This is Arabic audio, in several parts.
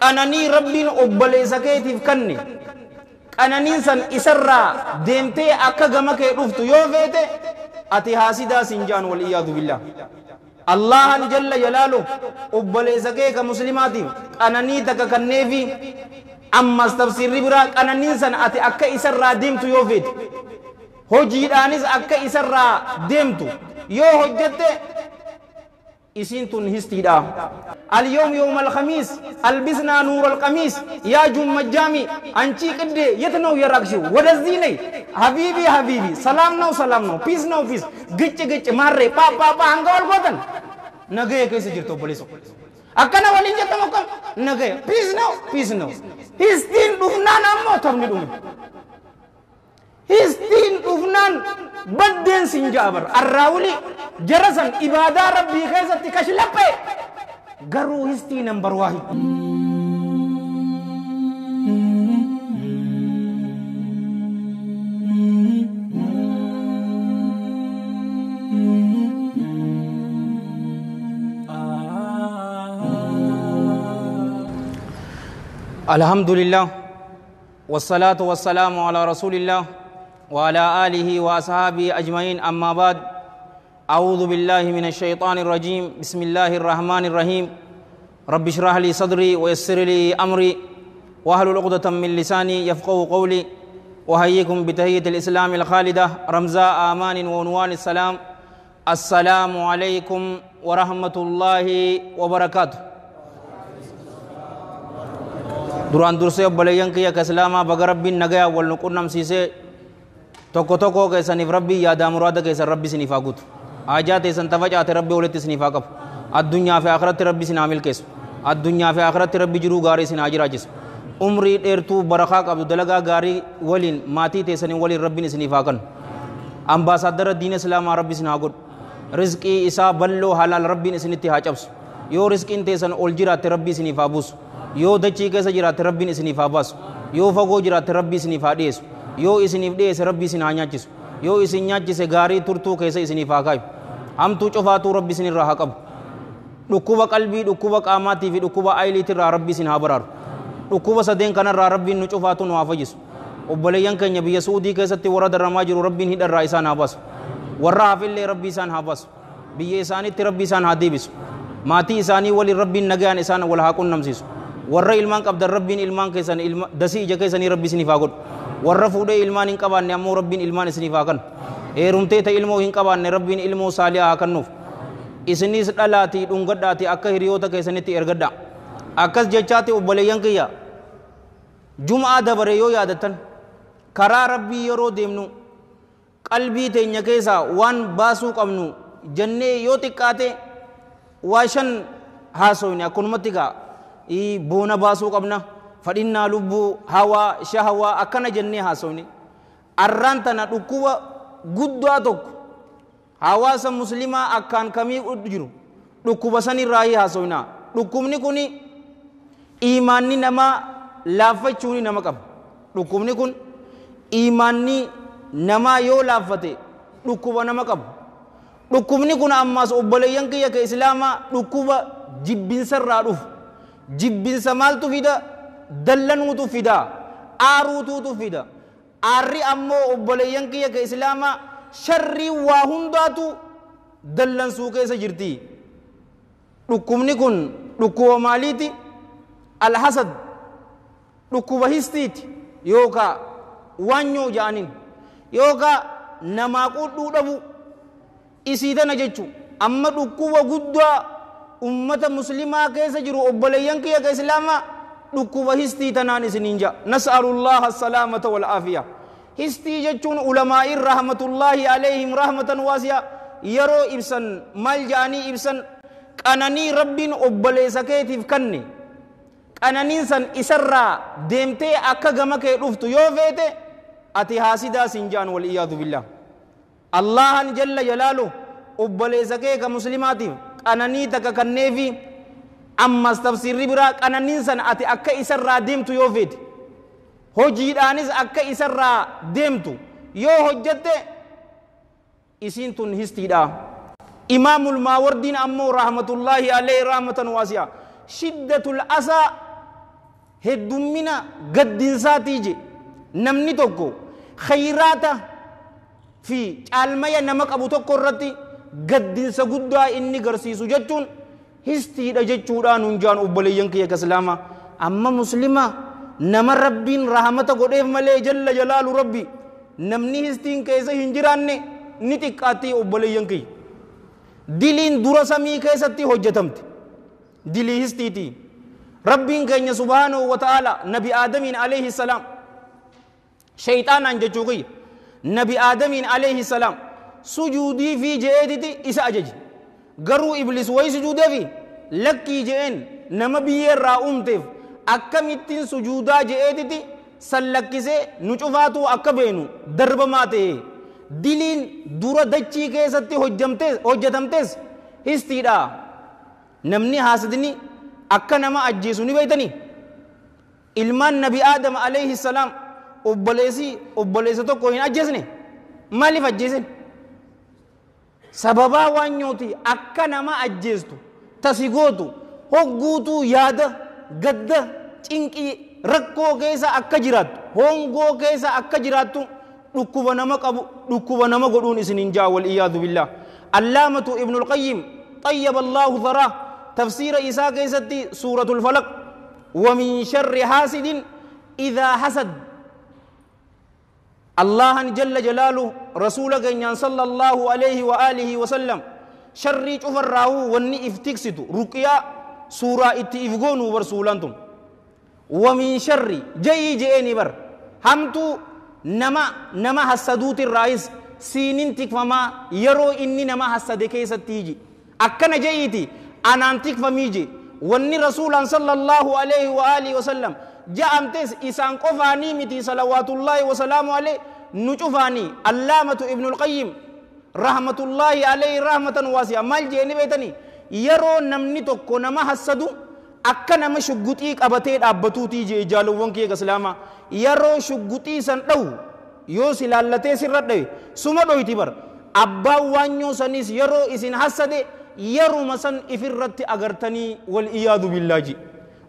qananii rabbiin obboleessa keetiif kanne qananiin san isarraa deemtee akka gama kee dhuftu yoo feete ati haasidaa siin jaan wal iyyaadu billaa allahan jalla jalaalu obboleessa kee ka muslimaatiif qananii takka kanneefi ammas tafsirri biraa qananiin san ati akka isarraa deemtu yoo feete hojiidhaanis akka isarraa deemtu yoo hojjette إسنتن هستيدا اليوم يوم الخميس ألبسنا نور القميس يا جم الجامي أنتي قد يتنو يرقشو ودزيني حبيبي حبيبي سلام نو سلام نو بيس نو بيس گچ گچ ماري با با با هنگول قوتن نگه كيس جرتو بوليسو أكنا ولين جتمو كم نگه بيس نو بيس نو هستين دفنا نمو تبني دمو هستين أفنان بدين سنجابر الراولي جرسن إبادة ربي خيزة تكش لبي قروا هستين نمبر واحد الحمد لله والصلاة والسلام على رسول الله وعلى آله وأصحابه أجمعين أما بعد أعوذ بالله من الشيطان الرجيم بسم الله الرحمن الرحيم رب اشرح لي صدري ويسر لي أمري وأهل عقدة من لساني يفقه قولي وهيكم بتهية الإسلام الخالدة رمزاء آمان وعنوان السلام السلام عليكم ورحمة الله وبركاته دوران درسي obboleeyyan kiyya ka islaamaa baga rabbiin tokko tokkoo keessaniif rabbi yaadaa muraada keessan rabbi isiniif haa guutu haajaa teessan tafacaate rabbi olitti isiniif haa qabu addunyaa fi akhiratti rabbi isin haa milkeessu addunyaa fi akhiratti rabbi jiruu gaarii isin haa jiraachisu umrii dheertuu barakaa qabdu dalagaa gaarii waliin maatii teessaniin waliin rabbiin isiniif haa kennu ambaasaaddara diina islaamaa rabbi isin haa godhu rizqii isaa bal'oo halaal rabbiin isinitti haa cabsu yoo rizqiin teessan ol jiraatte rabbi isiniif haa buusu yoo dachii keessa jiraatte rabbiin isiniif haa baasu yoo fagoo jiraatte rabbi isiniif haa dhiyeessu yoo isiniif dhiyeesse rabbi isin haa nyaachisu yoo isin nyaachise gaarii turtuu keessa isiniif haa kaayu hamtuu cufaatuu rabbi isin irraa haa qabu dhukkuba qalbii dhukkuba qaamaatii fi dhukkuba aayiliitirraa rabbi isin haa baraaru dhukkuba sadeen kanarraa rabbiin nu cufaatu nu haa fayyisu obboleeyyan keenya biyya suudii keessatti warra daramaa jiru rabbiin hidharraa isaan haa baasu warra hafillee rabbi isaan haa baasu biyya isaaniitti rabbi isaan haa deebisu maatii isaanii waliin rabbiin nagayaan isaan wal haa qunnamsiisu warra ilmaan qabdan rabbiin ilmaan keessan dasii ija keessanii rabbi isiniif haa godhu warra fuudhee ilmaan hin qabaanne ammoo rabbiin ilmaan isiniif haa kennu heerumtee ta ilmoo hin qabaanne rabbiin ilmoo saalii haa kennuuf isinis dhalaatii dhungadhaatii akka hiriyoota keessanitti ergadhaa akkas jechaati obboleeyyan kiyya jumaa dabare yoo yaadattan karaa rabbii yeroo deemnu qalbii teenya keessaa waan baasuu qabnu jennee yoo xiqqaate waa shan haasoyne akkanumatti gaa boona baasuu qabna fadhinnaa lubbuu hawaa shahawaa akkana jennee haasofne arraan tana dhukkuba guddaa tokko hawaasa muslimaa akkaan kamii jiru dhukkuba sanirraa haasofnaa dhukkubni kun iimaanni namaa laaffachuuni nama qaba dhukkubni kun iimaanni namaa yoo laaffate dhukkuba nama qabu dhukkubni kun ammaas obboleeyyan kiyya ka islaamaa dhukkuba jibbinsarraa dhufu jibbinsa maaltu fida dallanuutu fida aaruutuutu fida aarri ammoo obboleeyyan kiyya ka islaamaa sharrii waa hundaatu dallansuu keessa jirti dhukkubni kun dukuba maaliiti alhasad dhukkuba histiiti yookaa waanyoo ja'aniin yookaa namaa qudhuu dhabu isii tana jechu. amma dhukkuba guddaa ummata muslimaa keessa jiru obboleeyyan kiyya ka islaamaa dhukkuba histii tanaan isiniin jaa nas'alu llaha salaamata wal'aafiya histii jechuun ulamaa'iin rahmatullaahi alayhim rahmatan waasiya yeroo ibsan maljani ja'anii ibsan qananii rabbiin obboleessa keetiif kanne qananiin san isarra deemtee akka gama kee dhuftu yoo feete ati haasidaa siin jaan wal'iyaadu billah allahan jalla jalaalu obboleessa kee ka muslimaatiif qananii takka ammas tafsirri biraa qananiin sana ati akka isarraa deemtu yoo fedhe hojiidhaanis akka isarraa deemtu yoo hojjette isiin tun histiidha imaamul maawardiin ammoo rahmatullaahi alayhi rahmatan waasi'a shiddatul asaa heddummina gaddiinsaatii je namni tokko khayraata fi caalmaya nama qabu tokko irratti gaddiinsa guddaa inni garsiisu jechuun histiidha jechuudhaan hunjaan obboleeyyan kiyya islaama amma muslima nama rabbiin rahamata godheef malee jalla jalaalu rabbi namni histiin keessa hin jiraanne ni xiqqaatti obboleeyyan kiyya diliin dura samii keessatti hojjetamte dilii histiiti rabbiin keenya subhaanahu wa ta'ala nabi aadamiin alayhi salaam shayxaanaan jechuu kiyya nabi aadamiin alayhi salaam sujuudii fi je'eetiti isa ajaji garuu iblis wayi sujuudeefi lakkii je'een nama biyyee irraa uumteef akkamittiin sujuudaa je'eetiti san lakkisee nu cufaatu akka beenu darbamaa ta'e diliin dura dachii keessatti hojjetamtes histiidha namni haasidni akka nama ajjeesu ni beeytani ilmaan nabi aadama alayhi salaam obboleessi obboleessa tokko hin ajjeesne maaliif ajjeesen sababaa waan nyooti akka nama ajjeestu tasi gootu hogguutuu yaada gadda cinqii rakkoo keessa akka jiraattu hongoo keessa akka jiraattu dhukkuba nama qabu dhukkuba nama godhuun isiniin jaa waliyyaadu billaa allaamatu ibnu lqayyim طيب الله ذراه تفسير إيسا كيستي سورة الفلق ومن شر حاسد إذا حسد الله جل جلاله رسولك غنيان صلى الله عليه وآله وسلم شري شفر راو وني افتكسدو رقيا سورة اتفقونو ورسولانتم ومن شر جي جيني بر همتو نما نما حسدوت الرئيس سينين تكفما يرو إني نما حسدك كيسا تيجي أكنا جيتي أنا انتكفميجي وني رسولان صلى الله عليه وآله وسلم جاءمتس إسان قفاني متي صلوات الله وسلامه عليه نجفاني اللامة ابن القيم رحمة الله عليه رحمة واسعة مال جيني بيتني يرو نمني تكو نما حسدو akka nama shugguxii qabatee dhaabatuutii jee jaalowwan kiyya islaamaa yeroo shugguxii san dha'u yoo si laallatee sirra dhawe suma dhoyti bar abbaan waanyoo sanis yeroo isin hassade yeruma san ifirratti agartanii wal iyaadu billaaji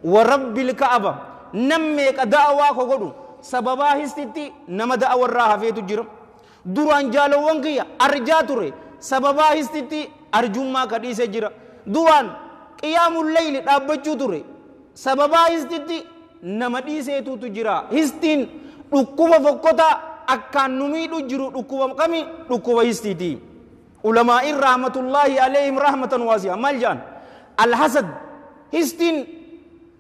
warabbil ka'aba nam meeqa da'awaa ko godhu sababaa histitti nama da'awarraa hafeetu jira duraan jaalowwan kiyya arjaa ture sababaa histitti arjummaa ka dhiise jira duraan qiyaamul leyli dhaabbachuu ture sababaa histitti nama dhiiseetuutu jira histiin dhukkuba fokkotaa akkaan nu miidhu jiru dhukkuba kami dhukkuba histiiti ulamaa'iin rahmatullaahi aleehim rahmatan waasi'a maal jedhan alhasad histiin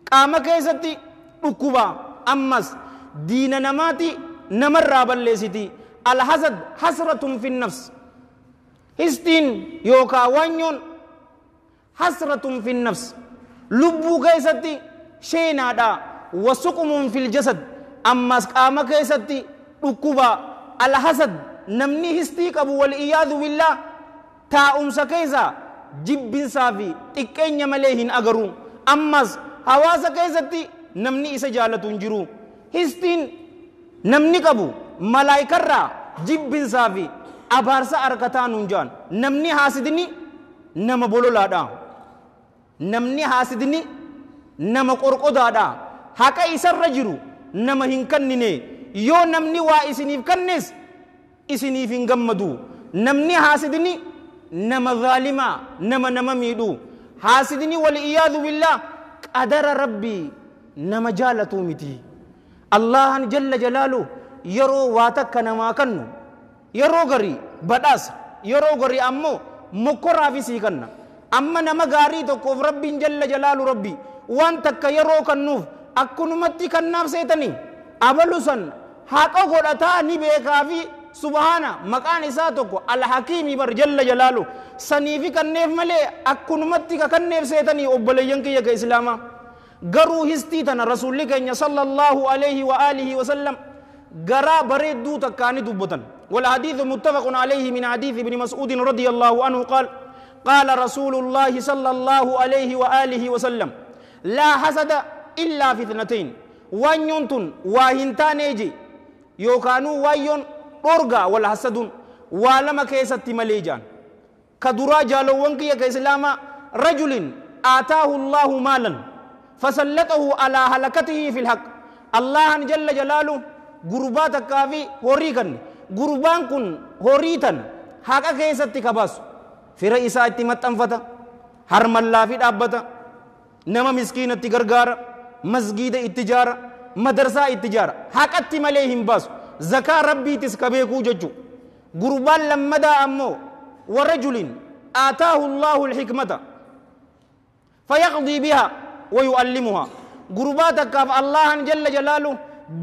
qaama keessatti dhukkuba ammas diina namaati namarraa balleessiti alhasad hasratun fi nafs histiin yookaa waanyoon hasratun fi nafs lubbuu keessatti sheenaadha wasuqumun fil jasad ammas qaama keessatti dhukkuba alhasad namni histii qabu wal iyaadu billaa taa'umsa keessa jibbinsaa fi xiqqeenya malee hin agaruu ammas hawaasa keessatti namni isa jaalatu hin jiru histiin namni qabu malaayikarraa jibbinsaa fi abaarsa harka taanu jaan namni haasidni nama bololaadha namni haasidni nama qorqodaadha haqa isarra jiru nama hin kannine yoo namni waa isiniif kannes isiniif hin gammadu namni haasidni nama zaalima nama nama miidhu haasidni wal iyaadu billaa qadara rabbii nama jaalatuu miti allahan jalla jalaalu yeroo waa takka namaa kannu yeroo garii badhaasa yeroo garii ammoo mokkoraafii sii kanna amma nama gaarii tokkoof rabbiin jalla jalaalu rabbi waan takka yeroo kannuuf akkunumatti kannaaf seetanii abalusan haqa godhataa ni beekaa fi subhaana maqaan isaa tokko alhakiimii bar jalla jalaalu saniifi kanneef malee akkunumatti ka kanneef seetanii obboleeyyan kiyya ka islaamaa قروا هستي تنا رسول كنيا صلى الله عليه وآله وسلم قرا بريد دو تكاني دبتن والحديث متفق عليه من حديث ابن مسعود رضي الله عنه قال قال رسول الله صلى الله عليه وآله وسلم لا حسد إلا في اثنتين وانيونتون واهنتان ايجي يوكانو وايون أرغا ولا والما ولما تماليجان مليجان كدرا جالو وانكي لاما رجل آتاه الله مالا فسلطه على هلكته في الحق الله جل جلاله غربات كافي هوريكن غربان كن هوريتن حقا كيست كباس في رئيسا اتمت انفتا حرم الله في الابتا نما مسكين تغرغار مسجد اتجار مدرسة اتجار حقا تماليهم باس زكاة ربي تسكبه ججو غربان لمدا امو ورجل آتاه الله الحكمة فيقضي بها ويؤلمها غربات كاف الله جل جلاله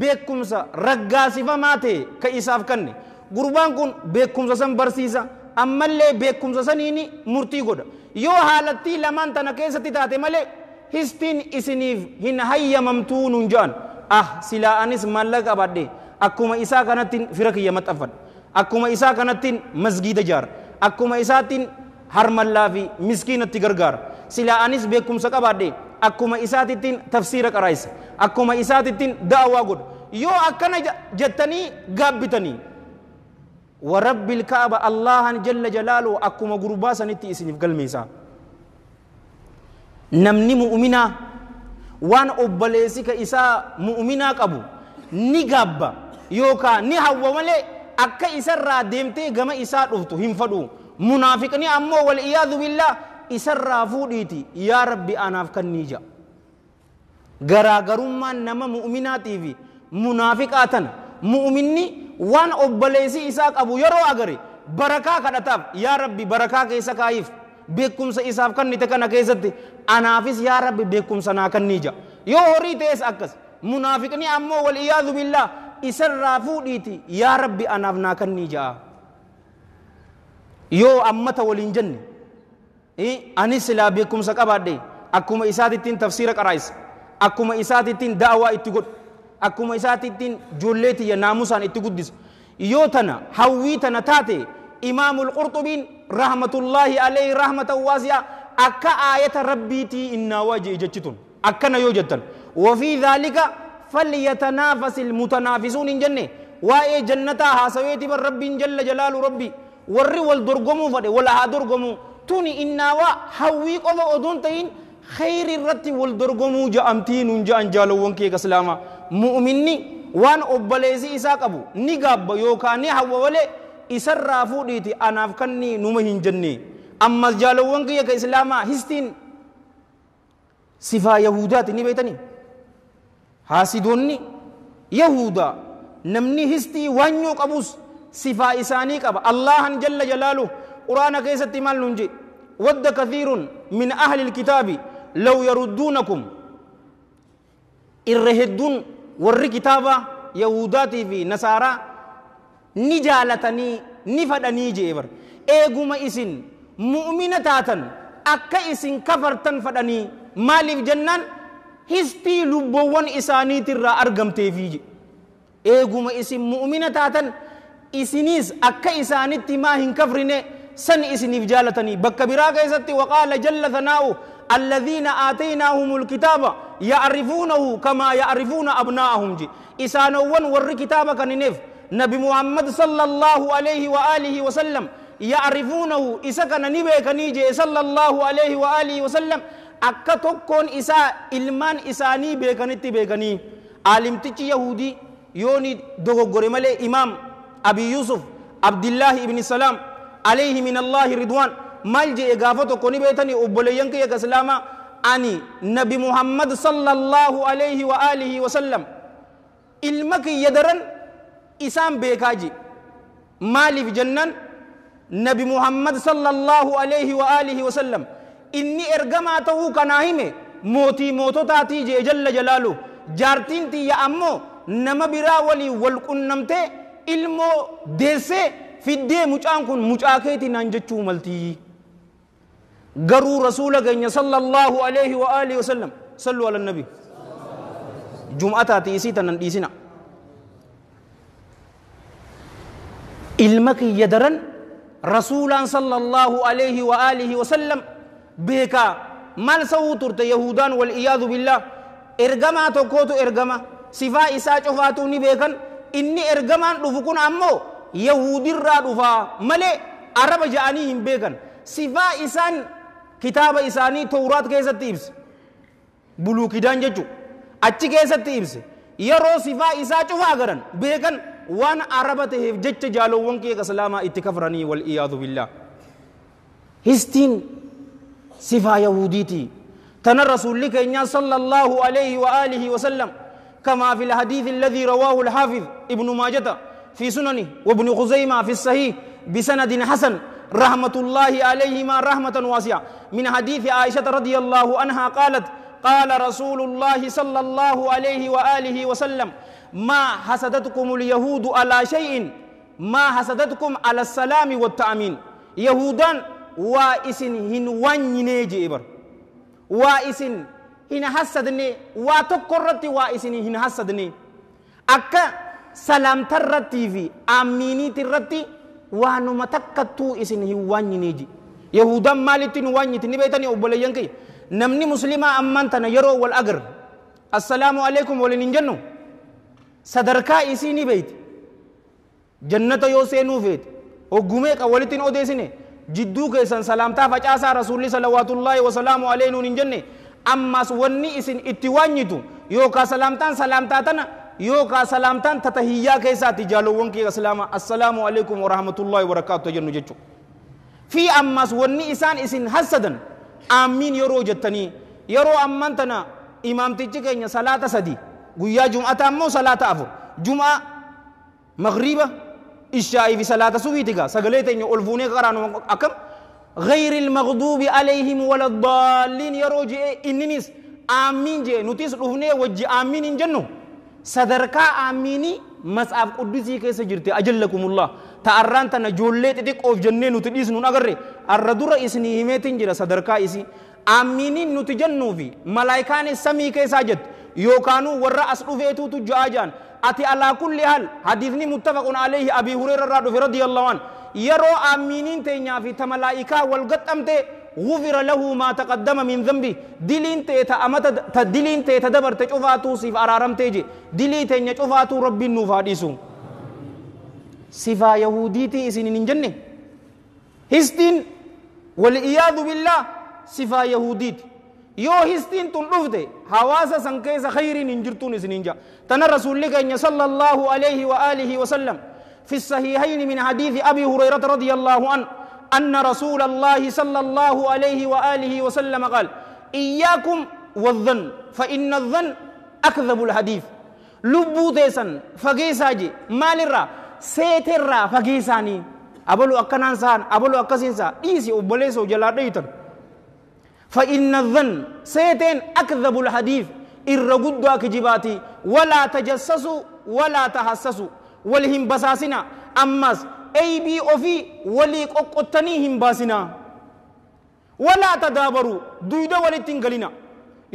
بكمسا رغاسفا ماتي كيساف كني غربان كن بكمسا سن برسيسا ammallee beekumsa saniini murtii godha yoo haalattii lamaan tana keessatti taate malee histiin isiniif hin hayyamamtuu nun jaan ah silaa anis maallaqa qabadhe akkuma isaa kanattiin fira kiyya maxxanfadha akkuma isaa kanattiin masgiida jaara akkuma isaattiin harmallaa fi miskiinatti gargaara silaa anis beekumsa qabaadhe akkuma isaatittiin tafsiira qaraayisa akkuma isaatittiin da'awaa godha yoo akkana jettanii gaabbitanii ورب الكعبة الله جل جلاله أكما قربا سنتي إسنف قلميسا نمني مؤمنا وان أبليسك إسا مؤمنا قبو نقاب يوكا نهو ملي أكا إسا را ديمتي غما إسا رفتو هم فدو منافقني أمو والإياذ بالله isarraa fuudhiiti yaa rabbi anaaf kannii ja'a. Garaagarummaan nama mu'uminaatii fi munaafiqaa tana mu'uminni waan obboleessii isaa qabu yeroo agare barakaa kadhataaf yaa rabbi barakaa keessa kaayiif beekumsa isaaf kannite kana keessatti anaafis yaa rabbi beekumsa naa kanni ja'a. Yoo horii ta'es akkas munafiqni ammoo wal iyyaadu isarraa fuudhiiti yaa rabbi anaaf naa Yoo ammata waliin jenne. ani silaa beekumsa qabaadhe akkuma isaatittiin tafsiira qaraayis akkuma isaatittiin da'awaa itti godhu akkuma isaatittiin ijoollee tiyya naamusaan itti guddisa yoo tana hawwii tana taate imaamul qurxubiin rahmatullaahi alayhi rahmatan waasiyaa akka aayata rabbiitii innaawaa jee jechitun akkana yoo jettan wafii dhaalika falyatanaafasi ilmutanaafisuun hin jenne waa'ee jannataa haasaweetiban rabbiin jalla jalaalu rabbi warri wal dorgomuu fadhe wal haa dorgomuu tuni innaawa hawwii qofa oduun ta'in خير الرتي والدرغمو جامتي نونجان جالوون كي اسلاما مؤمني وان اوبليزي عيسى قبو نيغاب يوكاني حووله يسرافو ديتي اناف كني نوم هنجني اما جالوون كي اسلاما هستين صفا يهودات ني بيتني حاسدوني يهودا نمني هستي وانيو قبوس صفا اساني قب الله جل جلاله قرآن كيسة تمال ننجي ود كثير من أهل الكتاب لو يردونكم إرهدون ور كتابة يهوداتي في نصارى نجالتني نفدني جيبر إيغوما إسن مؤمنة تاتن أكا إسن كفرتن فدني في جنان هستي لبوان إساني ترى أرغم تيفيجي إيغوما إسن مؤمنة تاتن إسنيس أكا إساني تما هنكفرني سن إسنيف جالتني بك براك يستي وقال جل ثناؤه الذين آتيناهم الكتاب يعرفونه كما يعرفون أبناءهم جي إسانوان ور كتابك كننف نبي محمد صلى الله عليه وآله وسلم يعرفونه إسكن نبيك نيجي صلى الله عليه وآله وسلم akka tokkoon isaa ilmaan isaanii عالم beekanii يهودي يوني yooni dogoggore إمام أبي يوسف عبد الله ابن سلام عليه من الله رضوان ملجئ غافتو كوني بيتني أبوليانك يا كسلاما أني نبي محمد صلى الله عليه وآله وسلم علمك يدرن إسام بيكاجي مالي في جنن نبي محمد صلى الله عليه وآله وسلم إني إرقما تو كناهيمي موتي موتو تاتي جي جل جلالو جارتين تي يا أمو نما برا ولي والقنمتي علمو deessee fiddee mucaan kun mucaa keetii naan jechuu maltii garuu rasuula keenya sallallahu alaihi wa alihi wasallam sallu ala nabi jum'ataati isii tanan dhiisina ilma kiyya daran rasuulaan sallallahu alaihi wa alihi wasallam beekaa maal sa'uu turte yahudaan wal iyaadu billah ergamaa tokkootu ergama sifaa isaa cofaatu ni beekan inni ergamaan dhufu kun ammoo yahudirraa dhufaa malee araba ja'anii hin beekan sifaa isaan kitaaba isaanii towraat keessatti ibse buluukidaan jechuun achi keessatti ibse yeroo sifaa isaa cufa agaran beekan waan araba ta'eef jecha jaalowwan kiyya islaamaa itti kafranii wal iyaadu billaa histiin sifaa yahudiitii تنا رسول لك إن صلى الله عليه وآله وسلم كما في الحديث الذي رواه الحافظ ابن ماجه في سننه وابن خزيمة في الصحيح بسند حسن رحمة الله عليهما رحمة واسعة من حديث عائشة رضي الله عنها قالت قال رسول الله صلى الله عليه وآله وسلم ما حسدتكم اليهود على شيء ما حسدتكم على السلام والتأمين يهودان وإسن هن وانيني إبر وإسن هن حسدني واتقرت وإسن هن حسدني أكا salaamta irrattii fi amminiiti irratti waanuma takkattuu isin hin waanyiniji yahudan maalitti nu waanyiti ni beeytanii obboleeyyan kiyya namni muslimaa ammaan tana yeroo wal agar assalaamu alaikum waliin hin jennu sadarkaa isii ni beeyti jannata yoo seenuu feete oggumee qa walitti hin odeessine jidduu keessan salaamtaa facaasaa rasuulli salawaatullaahi wasalaamu alayhi nuun hin jenne ammas wanni isin itti waanyitu yookaan salaamtaan salaamtaa tana يوكا سلامتان تتهيا كيساتي جالوون ونكي السلام السلام عليكم ورحمة الله وبركاته جنو جتشو في أماس وني إسان إسن حسدن آمين يرو جتني يرو أمان تنا إمام تيجي صلاة سدي قويا جمعة أمو صلاة أفو جمعة مغربة إشاء في صلاة سويتك سقليتين ألفوني قرانو أكم غير المغضوب عليهم ولا الضالين يرو جي إننيس آمين جي نتيس ألفوني وجي آمين جنو sadarkaa aaminii matsaaf quddisii keessa jirti ajallakumullah ta'arraan tana joollee xixiqqoof jennee nuti dhiisnuun agarre arra dura isinii himeetiin jira sadarkaa isii aaminiin nuti jennuu fi malaayikaanis samii keessaa jetti yookaanuu warra as dhufeetuutu ja'aa ja'an ati alaa kulli hal hadiifni muttafaqun alayhi abii hureera irraa dhufe radiyallahu an yeroo aaminiin teenyaa fi ta malaayikaa wal gaxxamtee غفر له ما تقدم من ذنبه دلين تيتا امتا تدلين تيتا دبر تجوفاتو سيف ارارم تيجي دلين تيتا جوفاتو ربي نوفاديسو سيفا يهودي تي اسين ننجني هستين والعياذ بالله سيفا يهودي يو هستين تنرفت حواس سنكيس خير ننجرتون اسين ننجا تنا رسول لك ان صلى الله عليه وآله وسلم في الصحيحين من حديث ابي هريرة رضي الله عنه أن رسول الله صلى الله عليه وآله وسلم قال إياكم والظن فإن الظن أكذب الحديث لبو تيسن فقيساجي مال الرا سيت الرا فقيساني أبلو أكنان سان أبلو أكسين سان إيسي أبليسو جلا ديتن فإن الظن سيتين أكذب الحديث الرقود أكجباتي ولا تجسسوا ولا تحسسوا ولهم بساسنا أمس عيبي أفي ولي قطنيهم باسنا ولا تدابروا دويدا ولي تنقلنا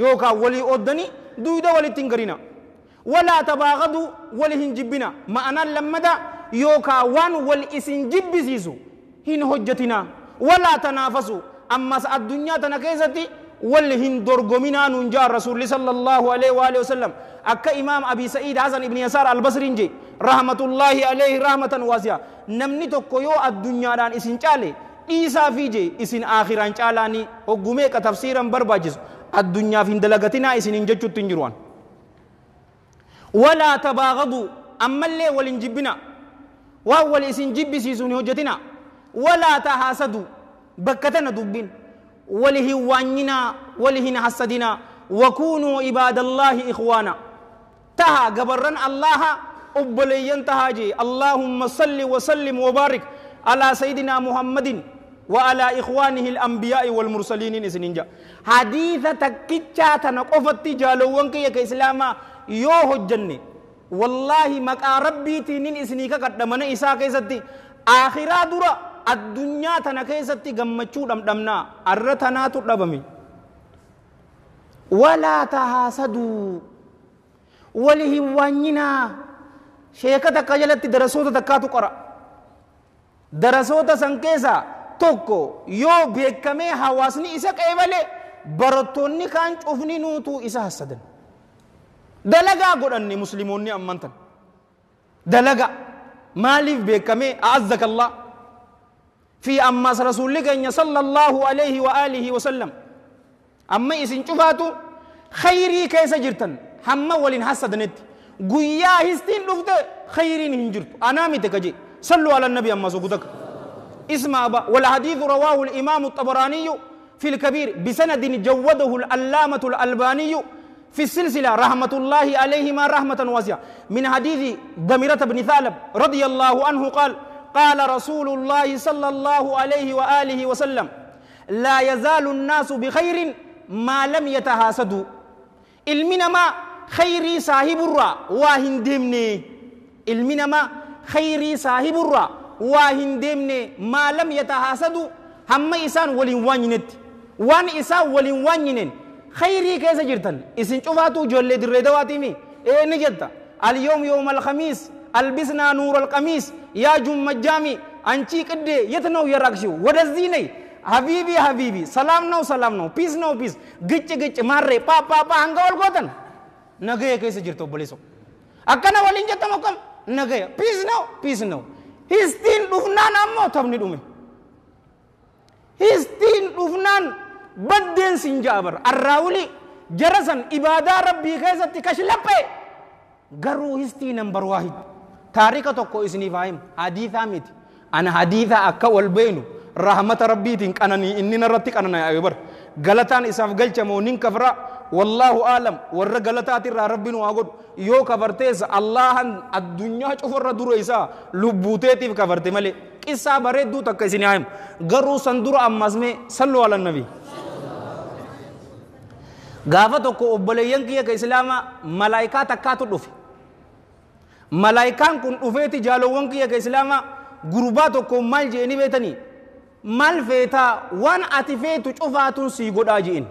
يوكا ولي أدني دويدا ولي تنقلنا ولا تباغضوا ولي هنجبنا ما أنا لمدا يوكا وان ولي إسنجب سيسو هن حجتنا ولا تنافسوا أما الدنيا تنكيزتي ولي هن درقمنا ننجا رسول صلى الله عليه وآله وسلم akka imaam abii sa'iid hasan ibni yasaar albasriin je rahmatullaahi alayhi rahmatan waasiya namni tokko yoo addunyaadhaan isin caale dhiisaa fi je isin aakhiraan caalaanii hoggumee qatafsiiran barbaachisu addunyaaf hin dalagatinaa isinin jechuutti hin jiru waan walaa tabaaqadu ammallee wal hin jibbina waan wal isin jibbisiisu hin hojjetina walaa tahaasadu bakka tana dubbin wal hin waanyinaa wal hin hasadinaa وكونوا عباد الله إخوانا تها gabarran الله obboleeyyan tahaa jee allaahumma salli wasallim wabaarik alaa sayidinaa وعلى إخوانه الأنبياء والمرسلين إسنينجا حديث تكيتشا تنقفت جالوان يكا إسلاما يوه الجنة والله مكا ربي تنين إسنيكا قدمنا إساء كيستي آخرا دورا الدنيا تنكيستي غمچو دم دمنا أرتنا تدبمي ولا تحاسدوا ولي وانينا شيكا تكا جلت درسوتا تكا تقرا درسوتا سنكيسا توكو يو بيكامي حواسني إسا قيبالي برطوني كان شوفني نوتو إسا حسدن دلقا قرأني مسلموني أمانتن دلقا مالف بيكامي أعزك الله في أماس رسولك إن صلى الله عليه وآله وسلم أما إسن شفاتو خيري كيس جرتن hamma walin hasadnetti guyyaa histiin dhufte khayriin hin jirtu anaa mite kaje sallu ala nabi amma sugutaka اسمع أبا والحديث رواه الإمام الطبراني في الكبير بسند جوده الألامة الألباني في السلسلة رحمة الله عليهما رحمة واسعة من حديث دمرة بن ثالب رضي الله عنه قال قال رسول الله صلى الله عليه وآله وسلم لا يزال الناس بخير ما لم يتحاسدوا المنما خيري صاحب الرا واهن دمني المنما خيري صاحب الرا واهن دمني ما لم يتحاسدوا هم إسان ولين وانينت وان إسان ولين وانينن خيري كيس جرتن إسن شفاتو جولي دريدو واتيمي إيه نجد اليوم يوم الخميس ألبسنا نور القميس يا جم مجامي أنشي كده يتنو يراكشو ودزي ني حبيبي حبيبي سلام نو سلام نو بيس نو بيس گچ گچ مار رے پا پا پا ہنگا nagaya keessa jirtu obboleesso akkana waliin jettamu kam nagaya piis na'u piis na'u histiin dhufnaan ammoo tabni dhume histiin dhufnaan baddeen siin ja'a bara arraawuli jara san ibaadaa rabbii keessatti kashlaphee garuu histii nambar waahid taarika tokko isiniif haa himu hadiisaa miti ana hadiisaa akka wal beenu rahmata rabbiitiin qananii inni narratti qananaa bara galataan isaaf galchamoo nin kafraa wallaahu alam warra galataatirraa rabbiin waa godhu yoo kabartees allahan addunyaa cufarra dura isaa lubbuuteetiif kabarte malee qissaa bareedduu takka isin haa'imu garuu san dura ammasmee sallu ala gaafa tokko obboleeyyan kiyya ka islaamaa malaayikaa takkaatu dhufe malaayikaan kun dhufeeti jaalowwan kiyya ka islaamaa gurbaa tokko maal jeeni beetanii maal feetaa waan ati feetu cufaatun sii godhaa je'in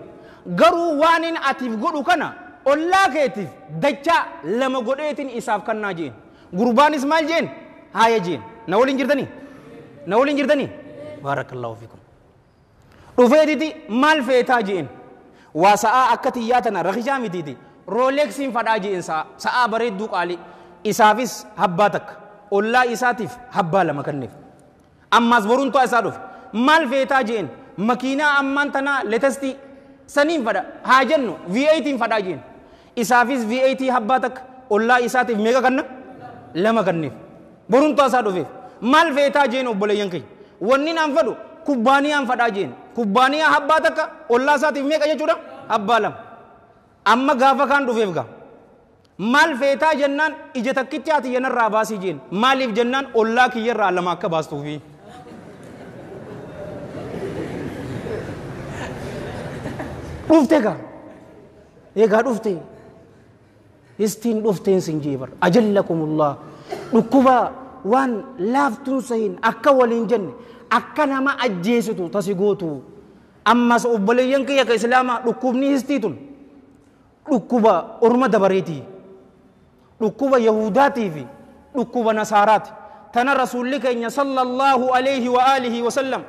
garuu waan hin atiif godhu kana ollaa keetiif dachaa lama godheetiin isaaf kannaa jeen gurbaanis maal jeen haaya jeen na waliin jirtanii na waliin jirtanii baarakallahu fiikum dhufeetiti maal feetaa jeen waa sa'aa akka tiyyaa tana rakishaa mitiiti rooleksiin fadhaa jeen sa'aa bareedduu qaali isaafis habbaa takka ollaa isaatiif habbaa lama kanneef ammaas boruun to'a isaa dhufe maal feetaa jeen makiinaa ammaan tanaa letestii saniin fada haa jennu V8 fadhaa jeen isaafis V8 habbaa takka ollaa isaatiif meeqa kanna lama kanneef borumtaa isaa dhufeef maal feetaa jeen obboleeyyan keenya wanni naan fadhu kubbaaniyaan fadhaa jeen kubbaaniyaa habbaa takka ollaa isaatiif meeqa jechuudha habbaa lama amma gaafa kaan dhufeef gaa maal feetaa jennaan ija takkitti haati yanarraa baasii jeen maaliif jennaan ollaa kiyyarraa lama akka baastuufi. dhuftee gaa eegaa dhuftee istiin dhufteen sin jeebar ajallakumullah dhukkubaa waan laaftunsa hin akka waliin jenne akka nama ajjeesitu tasi gootu ammas obboleeyyan kiyya ka islaamaa dhukkubni histii tun dhukkuba orma dabareetii dhukkuba yahudaatii fi dhukkuba nasaaraati tana rasuulli keenya sallallahu alayhi wa aalihi wa sallam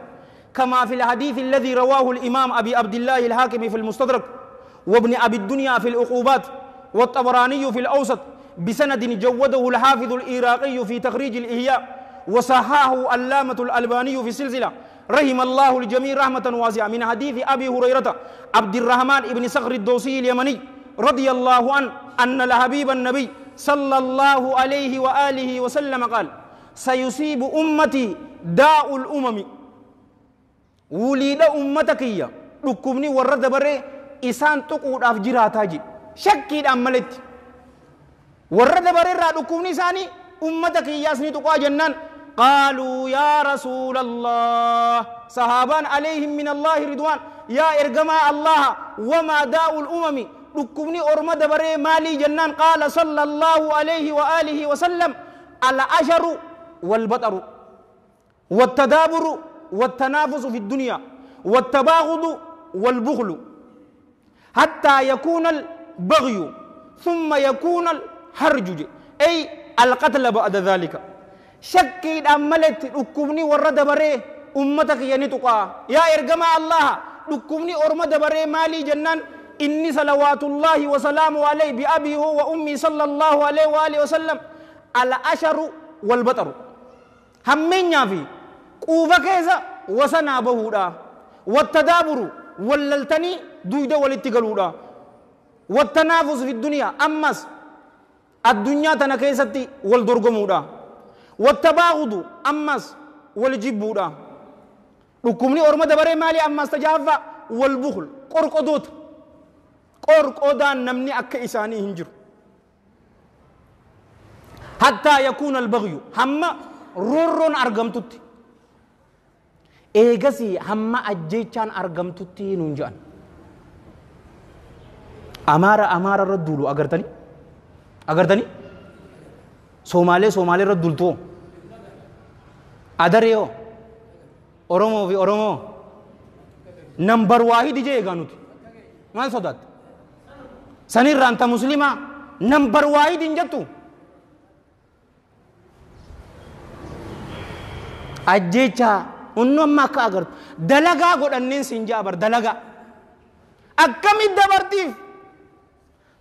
كما في الحديث الذي رواه الإمام أبي عبد الله الحاكم في المستدرك وابن أبي الدنيا في العقوبات والطبراني في الأوسط بسند جوده الحافظ الإيراقي في تخريج الإهياء وصححه اللامة الألباني في السلسلة رحم الله الجميع رحمة واسعة من حديث أبي هريرة عبد الرحمن بن صخر الدوسي اليمني رضي الله عنه أن لحبيب النبي صلى الله عليه وآله وسلم قال سيصيب أمتي داء الأمم وليد أمتك يا ركومني ورد بره إسان تقول أفجرا تاجي شكي أملت ورد بره را ركومني ساني أمتك يا سني تقول جنان قالوا يا رسول الله صحابان عليهم من الله رضوان يا إرجما الله وما داء الأمم ركومني أرمى دبره مالي جنان قال صلى الله عليه وآله وسلم الأجر والبطر والتدابر والتنافس في الدنيا والتباغض والبغل حتى يكون البغي ثم يكون الحرج أي القتل بعد ذلك شكي أملت أكمني ورد بريه أمتك ينتقى يا إرجما الله أكمني أرمد بريه مالي جنان إني صلوات الله وسلامه عليه بأبي هو وأمي صلى الله عليه وآله وسلم الأشر والبطر هم من يافي quuba keessa wasanaa bahuudha watta daaburu wallaltanii duyda walitti galuudha watta naafus fi duniyaa ammas addunyaa tana keessatti wal dorgomuudha watta baahudu ammas wal jibbuudha dhukkubni orma dabaree maalii ammas tajaaffa wal bukul qorqodoota qorqodaan namni akka isaanii hin jiru hattaa yakuuna albagyu hamma roorroon argamtutti Egasi hamma ajjeechaan argamtutti nuun je'an. Amaara amaara irra duulu agartanii? Agartanii? Soomaalee Soomaalee irra duultuu? Adaree hoo? Oromoo fi Oromoo? Nambar waahid ijee eegaa nuti. Maal sodaatte? Sanirraan ta muslimaa nambar waahid hin jettu. Ajjechaa Hunnu amma akka agartu. Dalagaa godhanneen siin jaabar dalagaa. Akkamitti dabartiif?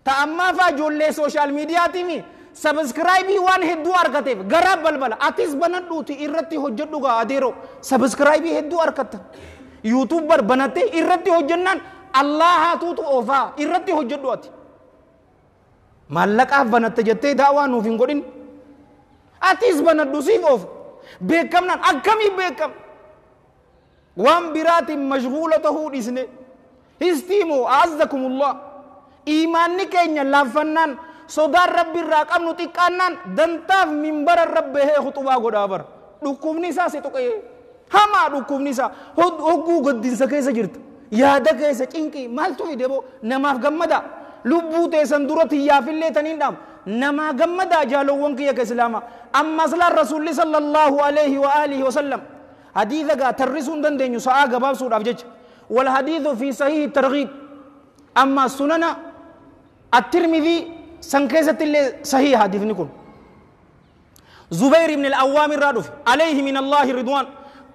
Ta'ammaa fa'aa ijoollee sooshaal miidiyaatiifi sabiskiraayibii waan hedduu argateef garaa balbala atis banadhuuti irratti hojjedhu gaa subscribe sabiskiraayibii hedduu argatta. Yuutuubar banattee irratti hojjennaan Allah haatuutu oofaa irratti hojjedhu ati. dawa banatte jettee daawaa nuuf hin godhin. Atis banadhu siif oofu. Beekamnaan akkamii beekamu? وان برات مشغولته ديسني استيمو اعزكم الله ايماني كينيا لافنان صدار رب الراقم نتقانان دنتاف منبر الرب هي خطبه غدابر دكومني ساسي تقي هما دكومني هو هو غدين سكاي سجرت يا دكاي سچينكي مالتو يدبو نماف غمدا لبو تيسن درت يافله تنين دام نما غمدا جالو ونكي كاسلاما اما صلى الرسول صلى الله عليه واله وسلم حديث غا ترسون دن دينيو ساعة غباب سود أفجج والحديث في صحيح ترغيب أما سننا الترمذي سنكيزة اللي صحيح حديث نكون زبير بن الأوام الرادف عليه من الله رضوان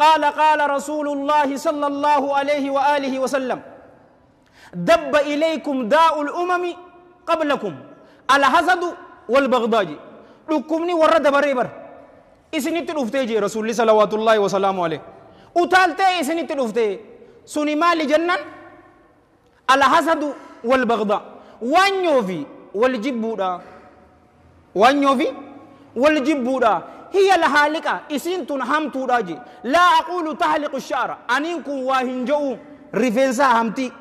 قال قال رسول الله صلى الله عليه وآله وسلم دب إليكم داء الأمم قبلكم الحسد والبغضاج لكمني ورد بريبر isinitti dhuftee jee rasuulli salawaatullaahi wasalaamu alee utaaltee isinitti dhuftee suni maali jennaan alhasadu walbagda waan nyoofi wal jibbuudha waan nyoofi wal jibbuudha هي الهالكة إسنتن همتودا جي لا أقول تهلق الشعر أنينكم واهنجو رفنسا همتي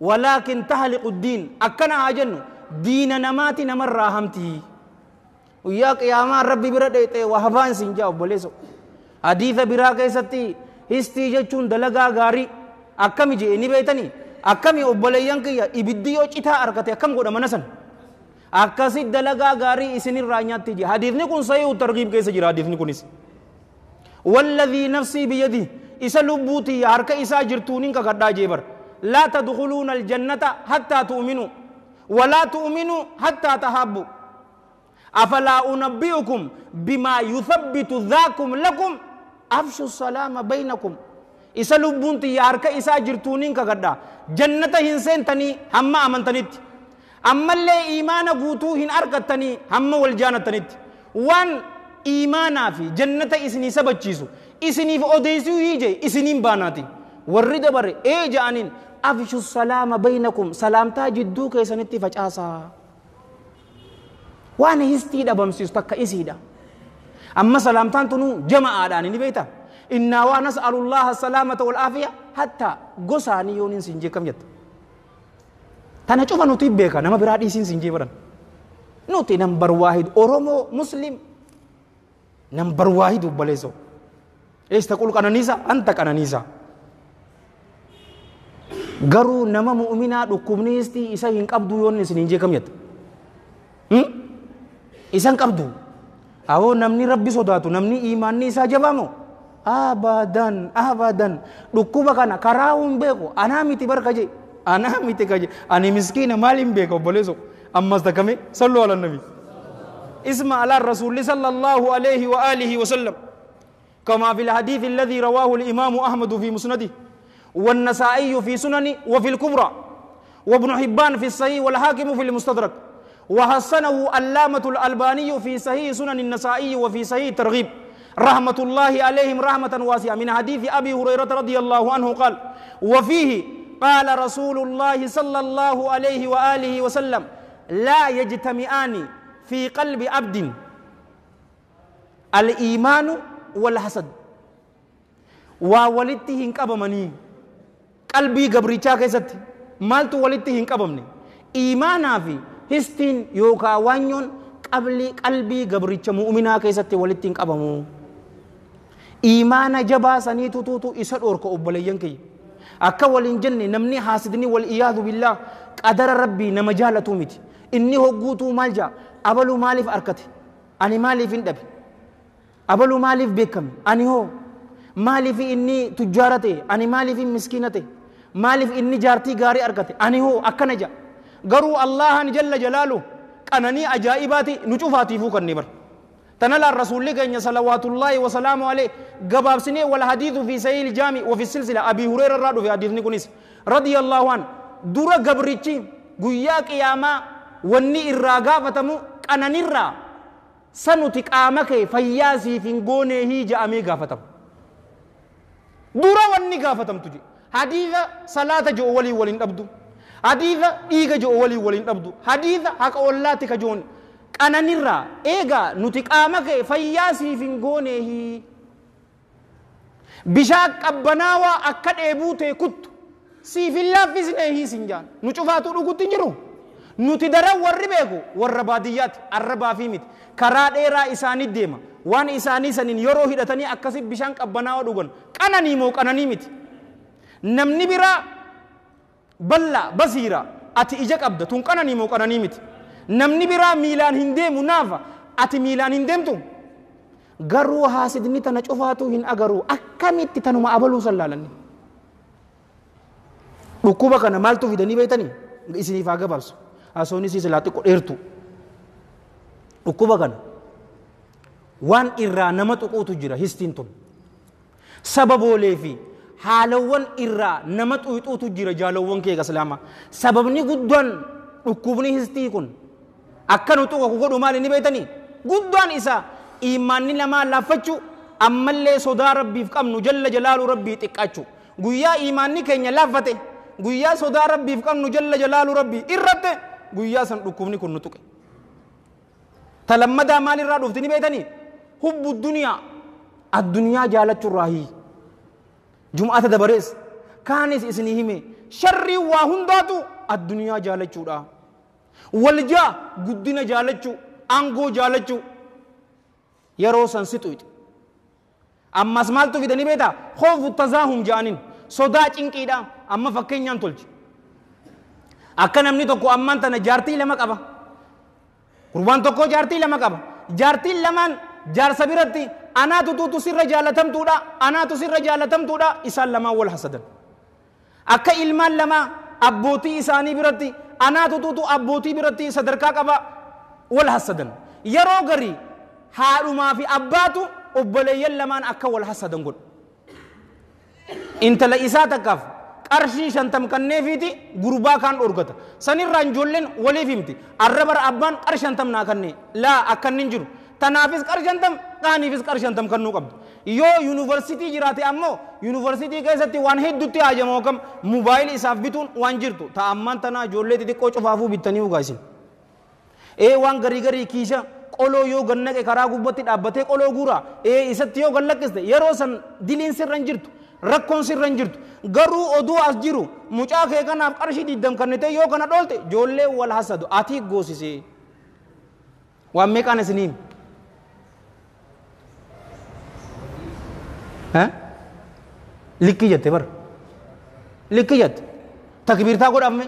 ولكن تهلق الدين أكنا أجنو دين نماتي نمر همتي guyyaa oh, qiyaamaa rabbi bira dheexee waa hafaan siin jaa obboleessa hadiisa biraa keessatti histii jechuun dalagaa gaarii akkami jee ni beetanii akkami obboleeyyan kiyya ibiddi yoo citaa arkate akkam godha mana san akkasi dalagaa gaarii isinirraa nyaatti jee hadiisni kun sayyuu targiib keessa jira hadiisni kunis walladhii nafsii biyyadii isa lubbuutii harka isaa jirtuu jirtuuniin kakadhaa jee bara laa tadkhuluuna aljannata hattaa tu'minu walaa tu'minu hattaa tahabbu أفلا أنبئكم بما يثبت ذاكم لكم أفشوا السلام بينكم isa lubbunti harka isaa jirtuuniin kagadha jannata hin seentanii hamma amantanitti ammallee imaana guutuu hin argattanii hamma wal jaanattanitti waan iimaanaa fi jannata isinii sabachiisu isiniif odeessuu hiije isiniin baanaati warri dabare ee ja'aniin afshu salaama baynakum salaamtaa jidduu keessanitti facaasaa waan histii dhabamsiisu takka isiidha amma salaamtaan tunuu jama'aadhaan ni beekta innaa waa nas'alu llaha salaamata wal'aafiya hatta gosaanii yoon hin siin jeeqam jetta tana cufa nuti beeka nama biraa dhiisiin siin jeeqaran nuti nambar waahid oromoo muslim nambar waahid ubbaleessoo ايش تقول قنانيسا انت قنانيسا غرو نما مؤمنا دكمنيستي اسا ينقبدو يونس نينجي كم يت هم إذن قبضوا أو نمني ربي صداتو نمني إيماني إسا جبامو أبدا أبدا لقوبة كان كراهم بيكو أنا ميتي بركة جي أنا ميتي كجي أنا مسكين مالي بيكو بوليسو أما استكمي صلو على النبي اسمع على الرسول صلى الله عليه وآله وسلم كما في الحديث الذي رواه الإمام أحمد في مسنده والنسائي في سننه وفي الكبرى وابن حبان في الصحيح والحاكم في المستدرك وحسنه علامة الألباني في صحيح سنن النسائي وفي صحيح ترغيب رحمة الله عليهم رحمة واسعة من حديث أبي هريرة رضي الله عنه قال وفيه قال رسول الله صلى الله عليه وآله وسلم لا يجتمعان في قلب عبد الإيمان والحسد وولدته كبمني قلبي قبريتشا كيست مالت ولدته كبمني إيمانا في histiin yookaan waanyoon qalbii gabricha mu'uminaa keessatti walitti hin qabamu. Imaana jabaa sanii isa dhoorka obboleeyyan kiyya. Akka waliin jenne namni haasidni wal iyaadu qadara rabbii nama jaalatuu miti. Inni hogguutuu maal jaa abaluu maaliif arkate ani maaliif hin dhabe abaluu maaliif beekame ani hoo maaliif inni tujjaara ta'e ani maaliif hin miskiina maaliif inni jaartii gaarii arkate ani hoo akkana jaa garuu Allahan jalla jalaalu qananii ajaa'ibaati nu cufaatiifuu kanni bar تنا لا الرسول لك صلوات الله وسلامه عليه جباب سنة والحديث في سيل الجامع وفي السلسلة أبي هريرة رادو في حديث نكونيس رضي الله عنه دورا جبريتشي قويا قياما وني الراغا فتمو أنا نرى سنتك آمك فياسي فنقوني هي جامي غافتم دورا وني غافتم تجي حديث صلاة جو ولي ولين أبدو hadiisa dhiiga ji'o walii waliin dhabdu hadiisa haqa ollaatti ka joon qananirraa eegaa nuti qaama kee fayyaa siif hin gooneehi bishaan qabbanaawaa akka dheebuu ta'e kuttu siif hin laaffisneehi sin jaan nu cufaatu dhugutti jiru nuti daran warri beeku warra baadiyyaatti arrabaa fi miti karaa dheeraa isaanii deema waan isaanii saniin yeroo hidhatanii akkasi bishaan qabbanaawaa dhugan qananii moo qananii miti namni biraa بلا بصيرة أتي إجاك أبدا تنقنني مو قنني مت نمني برا ميلان هندي منافا أتي ميلان هندي متو garuu haasidni tana qofaatu hin agaru akkamitti tanuma abaluu sallaalanni dhukkuba kana maaltu fidanii beeytanii isiniif haa gabaabsu hasoonni si silaa xiqqo dheertu dhukkuba kana waan irraa nama tuquutu jira histiin tun sababoolee fi haalawwan irraa nama xuyxuutu jira jaalawwan kee islaamaa sababni guddaan dhukkubni histii kun akka nu tuqa godhu maali ni beeytanii guddaan isaa imaanni namaa laaffachuu ammallee sodaa rabbiif qabnu jalla jalaalu rabbii xiqqaachuu guyyaa imaanni keenya laaffate guyyaa sodaa rabbiif qabnu jalla jalaalu rabbii irratte guyyaa san dhukkubni kun nu tuqe talammadaa maalirraa dhufti ni beeytanii hubbu duniyaa addunyaa jaalachuurraa hiiki jum'aata dabarees kaanis isinii hime sharrii waa hundaatu addunyaa jaalachuudha waljaa guddina jaalachuu aangoo jaalachuu yeroo san sixuuti ammas maaltu fidanii beeta hoofu tazaahum ja'anin sodaa cinqiidha amma fakkeenyaan tolchi akka namni tokko ammaan tana jaartii lama qaba gurbaan tokko jaartii lama qaba jaartiin lamaan jaarsa biratti anaatu tuutu sirra jaalatamtuudha anaatu sirra jaalatamtuudha isaan lamaan wal hasadan akka ilmaan lamaa abbootii isaanii biratti anaatu tuutu abbootii biratti sadarkaa qaba wal hasadan yeroo garii haadhumaa fi abbaatu obboleeyyan lamaan akka wal hasadan godhu intala isaa takkaaf qarshii shantam kanneefiiti gurbaa kaan dhorgata sanirraan ijoolleen waliif himti arrabara abbaan qar shantam naa kannee laa akkan hin jiru tanaafis qarshii shantam qaaniifis qarshii shantam kennuu qabdu yoo yuunivarsiitii jiraate ammoo yuunivarsiitii keessatti waan hedduutti haajamoo kam moobaayilii isaaf bituun waan jirtu taa'ammaan tanaa ijoollee xixiqqoo cufaafuu bittanii ugaasin ee waan garii garii kiisa qoloo yoo gannaqe karaa gubbatti dhaabbatee qoloo guuraa ee isatti yoo gallakkiste yeroo san diliin sirran jirtu rakkoon sirran jirtu garuu oduu as jiru mucaa kee kanaaf qarshii diddam kannite yoo kana dhoolte ijoollee wal hasadu ati goosise waan meeqaan isiniimi Likki लिखी जाते पर takbirtaa जाते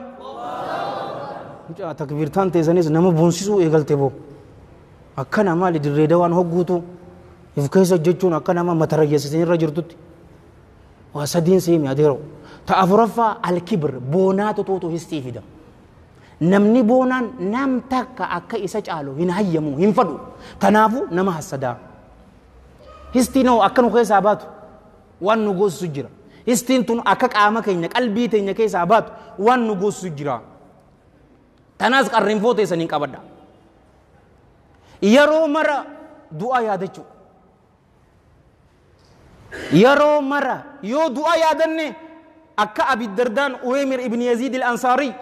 तकबीरता को teessanis nama bunsisu eegalte boo akka namaa dirreeda waan hogguutu if keessa hojjechuun akka nama mata irra jirtutti waa sadiin seemi adeeroo ta afuraffaa alkibir boonaa totoota histii fida namni boonaan nam takka akka isa caalu hin hayyamu hin fadu tanaafu nama hassadaa histiin hoo akkan keessaa baatu waan nu goossu jira histiin tun akka qaama keenya qalbii teenya keessaa baatu waan nu goossu jira tanaas qarrinfoo teessaniin qabadha yeroo mara du'a yaadachuu yeroo mara yoo du'a yaadanne akka abi dardaan uweymir ibn yaziid al-ansaari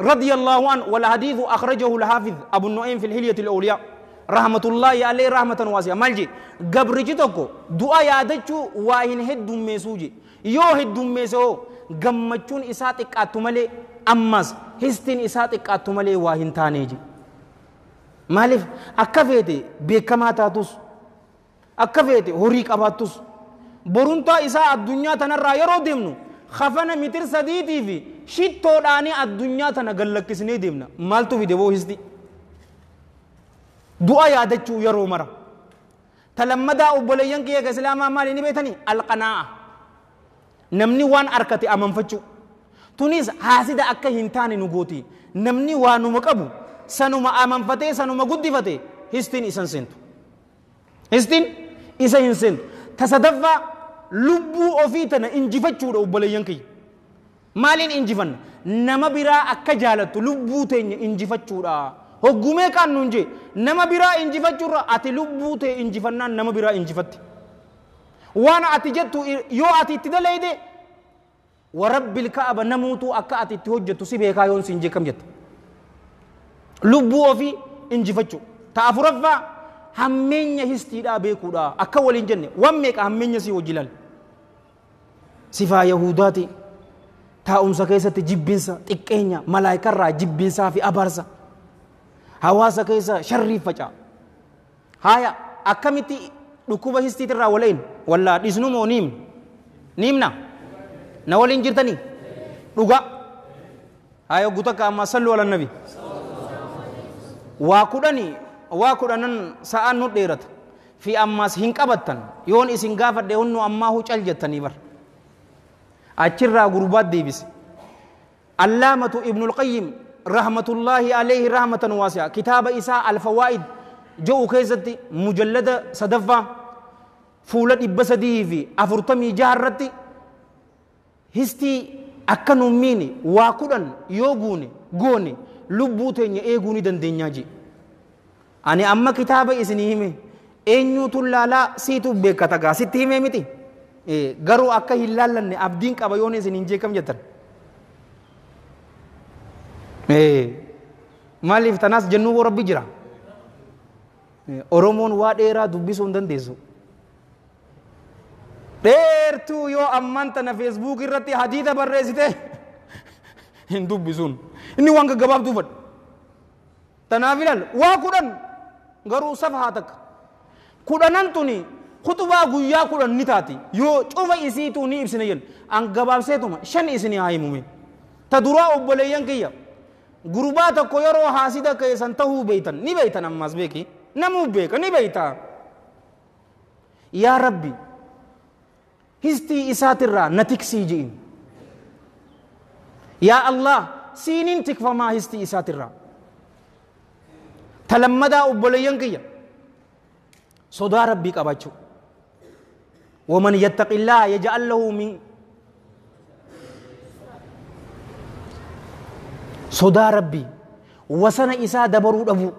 رضي الله عنه والحديث أخرجه الحافظ أبو النعيم في الحلية الأولياء rahmatullahi allee rahmatan waasiya maal je gabrichi tokko du'a yaadachuu waa hin heddummeessuu je yoo heddummeesse hoo gammachuun isaa xiqqaattu malee ammas histiin isaa xiqqaattu malee waa hin taanee je maaliif akka feete beekamaa taatus akka feete horii qabaattus boruntaa isaa addunyaa tanarraa yeroo deemnu khafana mitir sadiitii fi shittoodhaanii addunyaa tana gallakkisnee deemna maaltu fide boo histi du'a yaadachuu yeroo mara talammadaa obboleeyyan kiyya islaamaa maaliin beetanii alqanaa'a namni waan harkate amanfachuu tunis haasida akka hin taane nu gooti namni waanuma qabu sanuma amanfatee sanuma guddifate histiin isan seentu histiin isa hin seentu tasadaffaa lubbuu ofii tana injifachuudha obboleeyyan kiyya maaliin injifanna nama biraa akka jaalattu lubbuu teenya injifachuudha hoggumee kaannu hin nama biraa injifachuurra ati lubbuu ta'e injifannaan nama biraa injifatti waan ati jettu yoo ati itti daleeyde warabbil ka'aba namuutu akka ati itti hojjettu si beekaa yoon siin jeekam jette lubbuu ofii injifachuu ta afuraffaa hammeenya histiidhaa beekuudha akka waliin jenne waan meeqa hammeenya sii hojii laal sifaa yahudaati taa'umsa keessatti jibbinsa xiqqeenya malaayikarraa jibbinsaa fi abarsa hawaasa keessa sharrii faca'a. Haaya akkamitti dhukkuba histiitirraa walayin wallaa dhisnumoo niim niimna na waliin jirtanii dhuga haaya gutakka amma sallu ala nabi waa kudhanii waa kudhanan sa'aan nu dheerata fi ammaas hin qabattan yoon isin gaafadhe hunnu ammaa hucal jettanii bar achirraa gurbaat deebise allaamatu ibnul qayyim rahmatullah alayhi rahmatan waasi'a kitaaba isaa alfawaa'id je'u keessatti mujallada sadaffaa fuula dhibba sadii fi afurtamii jaha histii akka nummiin waa kudhan yoo guune goone lubbuu teenya eeguu ni dandeenyaa ji ani amma kitaaba isinii hime eenyuutu laalaa siitu beekata gaa sitti himee miti eh, garuu akka hin laallanne abdiin qaba yoon isin hin jeekam maaliif tanaas jennuu woo rabbi jira oromoon waa dheeraa dubbisuu hin dandeessu dheertuu yoo ammaan tana feesbuuk irratti hadiida barreessite hin dubbisuun inni waan gaggabaabtuu fadhu tanaaf ilaal waa kudhan garuu safa haa takka kudhanan tuni kutubaa guyyaa kudhan ni taati yoo cufa isiituu ni ibsine jedhu an gabaabseetuma shan isin haa himumeen ta duraa obboleeyyan kiyya gurbaa tokko yeroo haasida keessan tahuu beeytan ni beeytan ammas beeki namuu beeka ni beeyta yaa rabbi histii isaatirraa na tiksii ji'in yaa allah siinin tikfamaa histii isaatirraa talammadaa obboleeyyan kiyya sodaa rabbii qabaachuu ومن يتق الله يجعل له من sodaa rabbii wasana isaa dabaruu dhabu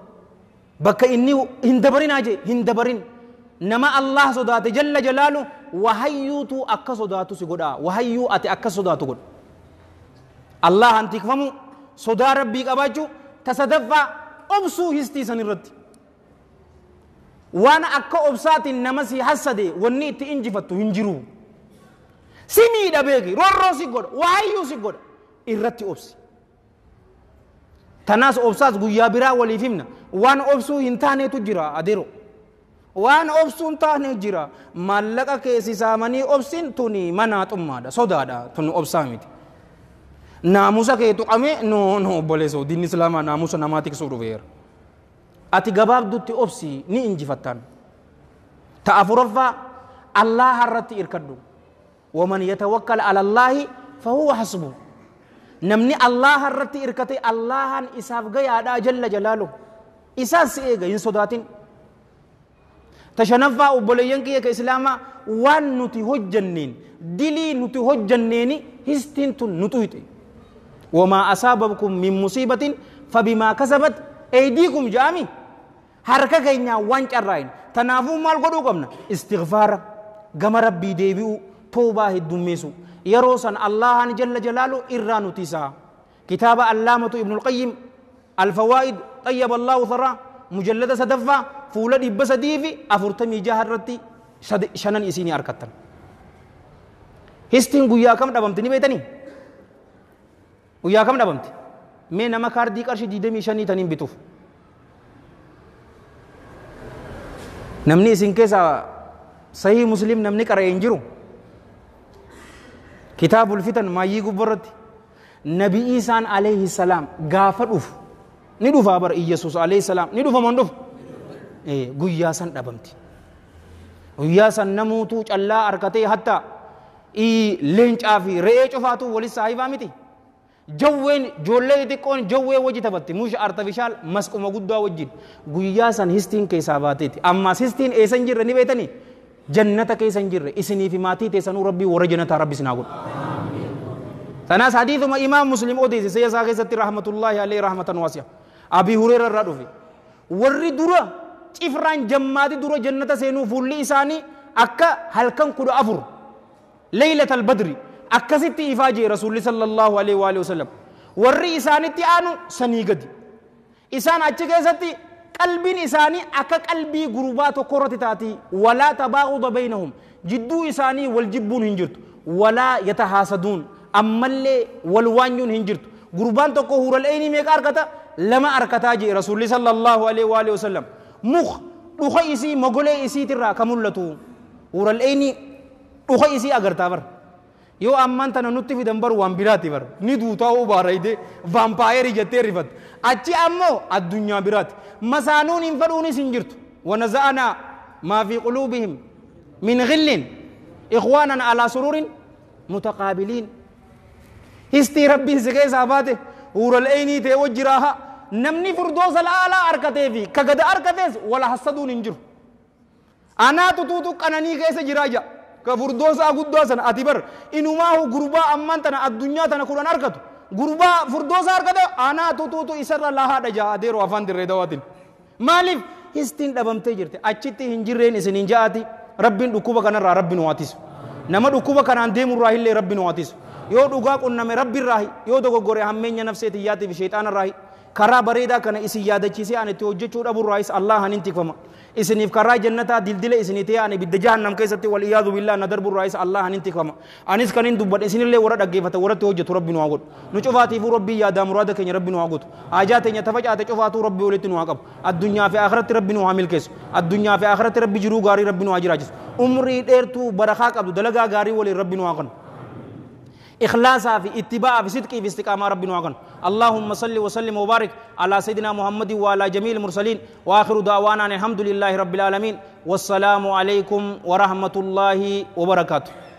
bakka inni hin dabarinaa jee hin dabarin nama Allah sodaate jalla jalaalu wahayyuutu akka sodaatu si godha wahayyuu ati akka sodaatu godha Allah hantiifamu sodaa rabbii qabaachuu tasadaffaa obsuu histiisan irratti waan akka obsaatiin nama si hassade wanni itti injifattu hin jiru si miidha beeki rorroo si godha wahayyuu si godha irratti obsi tanaas obsaas guyyaa biraa waliif himna waan obsuu hin taanetu jira adeero waan obsuun taane jira maallaqa keessisaamanii obsin tuni manaa xummaadha sodaadha tun obsaa miti naamusa kee tuqame no no obboleeso diinni islaamaa naamusa namaa tiksuu dhufeera ati gabaabdutti obsi ni injifattan ta afuraffaa allaha irratti irkadhu waman yatawakkal ala allaahi fahuwa hasbuh namni allaha irratti irkate allahan isaaf gayaadha jalla jalaalu isaan si eega hin sodaatin tashanaffaa obboleeyyan kiyya ka islaamaa waan nuti hojjanneen dilii nuti hojjanneeni histiin tun nutu hidhe wamaa min musiibatin fabimaa kasabat eydiikum jaami harka keenyaa waan carraayin tanaafuu maal godhuu qabna istighfaara gama rabbii deebi'uu toobaa heddummeesuu يرو سن الله جل جلاله إرانو تيسا كتاب اللامة ابن القيم الفوائد طيب الله ثرى مجلد سدفا فولد بس ديفي أفرتمي جهرتي شنن إسيني أركتن هستين قويا كم دبمتني بيتني قويا كم دبمت مي نما كاردي كارشي دمي شنن تنين بتوف نمني سنكيسا صحيح مسلم نمني كرا ينجرو كتاب الفتن ما يجو برت نبي إيسان عليه السلام غافر أف ندوف أبر يسوع عليه السلام ندوف من دوف إيه غياسان دبمتي غياسان نموتو الله أركته حتى إي لينج آفي رئيج أفاتو ولي صاحبا متي جوين جولي تكون جوي وجي تبتي موش أرتفشال مسكو مغدوا وجي غياسان هستين كيساباتي أما هستين إيسان جير نبيتني جنة اي سنجر اسني في ماتي تسنو ربي ور جنت ربي سناغون انا حديث ما امام مسلم او دي سي ساغي ست رحمه الله عليه رحمه واسعه ابي هريره رضي ور درا تفران جمادي درا جنت سينو فولي اساني اكا هلكن كد افر ليله البدر اكا ست ايفاجي رسول صلى الله عليه واله وسلم ور اساني تي انو سنيغدي اسان اچي ستي قلبين إساني أكا قلبي غروبات وكورة تاتي ولا تباغض بينهم جدو إساني والجبون هنجرت ولا يتحاسدون أما اللي والوانيون هنجرت غروبان تقو الأيني ميك أركتا لما أركتا جي رسول الله صلى الله عليه وآله وسلم مخ دخي إسي مغلي إسي ترى كملتو الأيني دخي أغرتا بره yoo ammaan tana nutti fidan baru waan biraati baru ni duutaa ubaarayde vaampaayerii jettee rifat achi ammoo addunyaa biraati masaanuun hin fadhuunis hin jirtu wanaza'anaa maa fi quluubihim min ghillin ikhwaanan alaa sururin mutaqaabiliin histii rabbii si keessaa baate huural'eenii ta'e wajjiraaha namni firdoosa laalaa harkatee fi kagada harkatees wala hassaduun hin jiru anaatu tuutu qananii keessa jiraa ja'a ka furdoosaa guddaa sana ati bar inumaahu gurbaa amman tana addunyaa tana kudhan harkatu gurbaa furdoosaa harkate anaa tutuutu isarra lahaadha ja'a adeero afaan dirree dawaatin maaliif histiin dhabamtee jirte achitti hin jirreen isin hin ja'ati rabbiin dhukkuba kanarraa rabbi nu hatisu nama dhukkuba kanaan deemurraa illee rabbi nu hatisu yoo dhugaa qunname rabbiirraa yoo dogoggore hammeenya nafseeti iyyaatiif sheexaanarraa karaa bareedaa kana isin yaadachiisee ani itti hojjechuu dhaburraa is allah hanin tikfama isiniif karaa jannataa dildila isiniitii ani bidda jahannam keessatti wal iyyaadu billaa na darbu irraa isa Allah anin tikama anis kan hin dubbadhe isinillee warra dhaggeeffata warratti hojjetu rabbi nu haa godhu nu cufaatiifuu rabbii yaadaa muraada keenya rabbi nu haa godhu haajaa teenya tafacaate cufaatuu rabbi walitti nu haa qabu addunyaa fi akhiratti rabbi nu haa milkeessu addunyaa fi akhiratti rabbi jiruu gaarii rabbi nu haa jiraachisu umrii dheertuu barakaa qabdu dalagaa gaarii waliin rabbi nu haa kennu إخلاصا في اتباع في صدق في استقامة ربنا وعقن اللهم صل وسلم وبارك على سيدنا محمد وعلى جميع المرسلين وآخر دعوانا الحمد لله رب العالمين والسلام عليكم ورحمة الله وبركاته